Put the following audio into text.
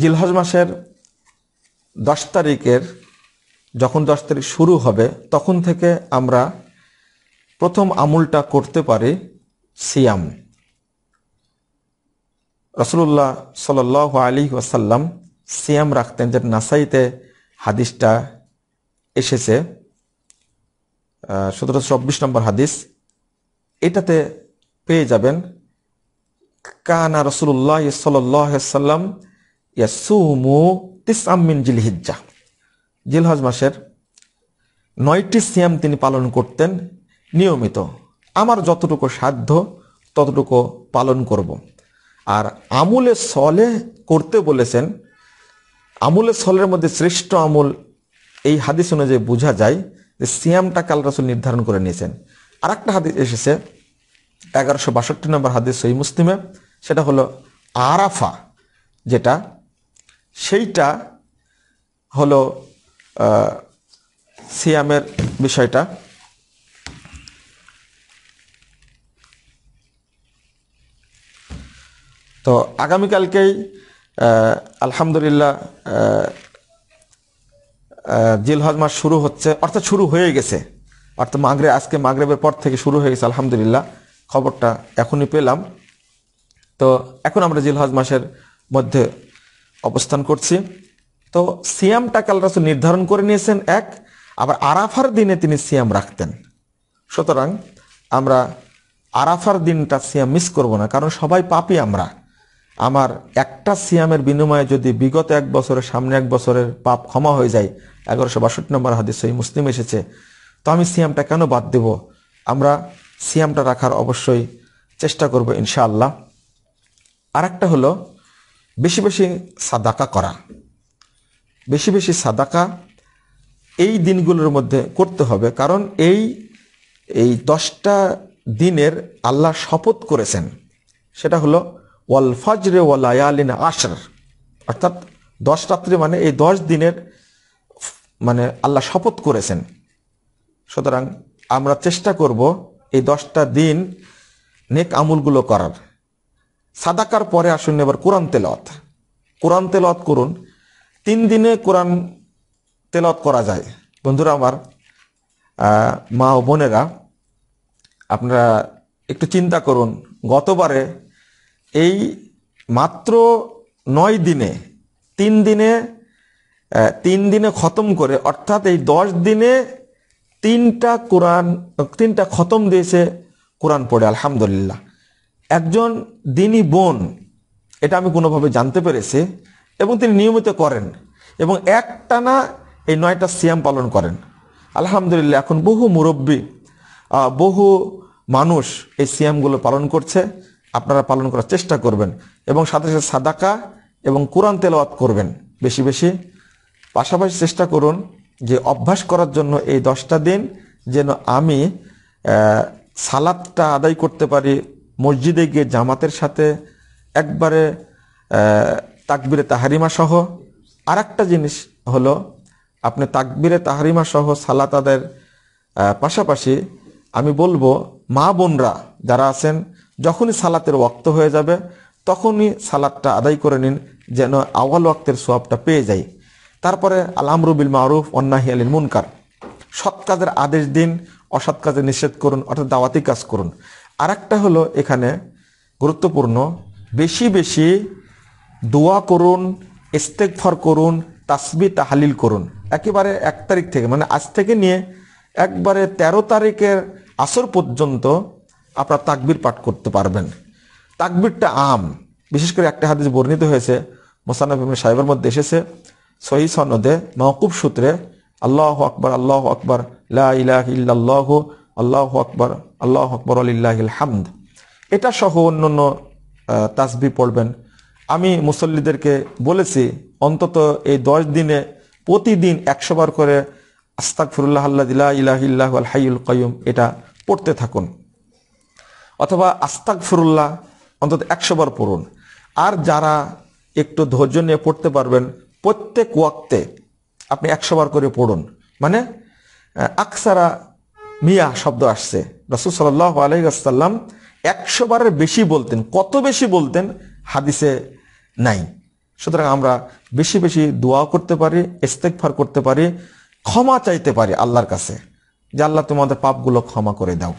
জিলহজ মাসের দশ তারিখের যখন দশ তারিখ শুরু হবে তখন থেকে আমরা প্রথম আমুলটা করতে পারি সিয়াম রসুল্লাহ সাল আলী ওয়াসাল্লাম সিয়াম রাখতেন যে নাসাইতে হাদিসটা এসেছে সতেরো চব্বিশ নম্বর হাদিস এটাতে পেয়ে যাবেন কানা রসুল্লাহ সাল্লাম জিলহিজ্জা জিলহজ মাসের নয়টি সিয়াম তিনি পালন করতেন নিয়মিত আমার যতটুকু সাধ্য ততটুকু পালন করব। আর আমুলে সলে করতে বলেছেন আমুলে সলের মধ্যে শ্রেষ্ঠ আমুল এই হাদিস অনুযায়ী বোঝা যায় যে সিয়ামটা কাল রাসুল নির্ধারণ করে নিয়েছেন আর একটা হাদিস এসেছে এগারোশো বাষট্টি নম্বর হাদিস সই মুসলিমে সেটা হলো আরাফা যেটা সেইটা হলো সিয়ামের বিষয়টা তো আগামীকালকেই আলহামদুলিল্লাহ জিলহজ মাস শুরু হচ্ছে অর্থাৎ শুরু হয়ে গেছে অর্থাৎ মাগরে আজকে মাগরেবের পর থেকে শুরু হয়ে গেছে আলহামদুলিল্লাহ খবরটা এখনই পেলাম তো এখন আমরা জিলহজ মাসের মধ্যে অবস্থান করছি তো সিয়ামটা কাল রাসুল নির্ধারণ করে নিয়েছেন এক আবার আরাফার দিনে তিনি সিয়াম রাখতেন সুতরাং আমরা আরাফার দিনটা সিয়াম মিস করব না কারণ সবাই পাপি আমরা আমার একটা সিয়ামের বিনিময়ে যদি বিগত এক বছরের সামনে এক বছরের পাপ ক্ষমা হয়ে যায় এগারোশো বাষট্টি নম্বর হাদিস সহি মুসলিম এসেছে তো আমি সিয়ামটা কেন বাদ দেব আমরা সিয়ামটা রাখার অবশ্যই চেষ্টা করব ইনশাআল্লাহ আর একটা হলো বেশি বেশি সাদাকা করা বেশি বেশি সাদাকা এই দিনগুলোর মধ্যে করতে হবে কারণ এই এই দশটা দিনের আল্লাহ শপথ করেছেন সেটা হলো ওয়াল ফজরে আয়ালিন আশর অর্থাৎ দশ রাত্রি মানে এই দশ দিনের মানে আল্লাহ শপথ করেছেন সুতরাং আমরা চেষ্টা করব এই দশটা দিন নেক আমুলগুলো করার সাদাকার পরে আসুন এবার কোরআন তেলত কোরআন তেলত করুন তিন দিনে কোরআন তেলত করা যায় বন্ধুরা আমার মা ও বোনেরা আপনারা একটু চিন্তা করুন গতবারে এই মাত্র নয় দিনে তিন দিনে তিন দিনে খতম করে অর্থাৎ এই দশ দিনে তিনটা কোরআন তিনটা খতম দিয়েছে কোরআন পড়ে আলহামদুলিল্লাহ একজন দিনী বোন এটা আমি কোনোভাবে জানতে পেরেছি এবং তিনি নিয়মিত করেন এবং একটানা এই নয়টা সিয়াম পালন করেন আলহামদুলিল্লাহ এখন বহু মুরব্বী বহু মানুষ এই সিয়ামগুলো পালন করছে আপনারা পালন করার চেষ্টা করবেন এবং সাথে সাথে সাদাকা এবং কোরআন তেলাওয়াত করবেন বেশি বেশি পাশাপাশি চেষ্টা করুন যে অভ্যাস করার জন্য এই দশটা দিন যেন আমি সালাদটা আদায় করতে পারি মসজিদে গিয়ে জামাতের সাথে একবারে তাকবিরে তাহারিমা সহ আর একটা জিনিস হলো আপনি তাকবিরে তাহারিমা সহ সালাতাদের পাশাপাশি আমি বলবো মা বোনরা যারা আছেন যখনই সালাতের ওক্ত হয়ে যাবে তখনই সালাদটা আদায় করে নিন যেন আওয়াল ওয়াক্তের সোয়াবটা পেয়ে যাই তারপরে আলামরুবিল মারুফ অন্যাহি আলীন মুনকার সৎ কাজের আদেশ দিন অসৎ কাজে নিষেধ করুন অর্থাৎ দাওয়াতি কাজ করুন আরেকটা হলো এখানে গুরুত্বপূর্ণ বেশি বেশি দোয়া করুন ফর করুন তাসবি তাহালিল করুন একেবারে এক তারিখ থেকে মানে আজ থেকে নিয়ে একবারে ১৩ তারিখের আসর পর্যন্ত আপনার তাকবির পাঠ করতে পারবেন তাকবিরটা আম বিশেষ করে একটা হাদিস বর্ণিত হয়েছে মোসানবিম সাহেবের মধ্যে এসেছে সহি সনদে মহকুব সূত্রে আল্লাহ আকবর আল্লাহ আকবর লাহ ইহ আল্লাহ আকবর আল্লাহ আকবর আলিল্লাহিল হামদ এটা সহ অন্য অন্য তাসবি পড়বেন আমি মুসল্লিদেরকে বলেছি অন্তত এই দশ দিনে প্রতিদিন একশোবার করে আস্তাক ফিরুল্লাহ আল্লাহ ইলাহিল্লাহ আল হাইউল কয়ুম এটা পড়তে থাকুন অথবা আস্তাক ফিরুল্লাহ অন্তত একশোবার পড়ুন আর যারা একটু ধৈর্য নিয়ে পড়তে পারবেন প্রত্যেক ওয়াক্তে আপনি একশোবার করে পড়ুন মানে আকসারা মিয়া শব্দ আসছে রসুল সাল্লাহ আলহিসাল্লাম একশো বারের বেশি বলতেন কত বেশি বলতেন হাদিসে নাই সুতরাং আমরা বেশি বেশি দোয়া করতে পারি ইস্তেকফার করতে পারি ক্ষমা চাইতে পারি আল্লাহর কাছে যে আল্লাহ তোমাদের পাপগুলো ক্ষমা করে দাও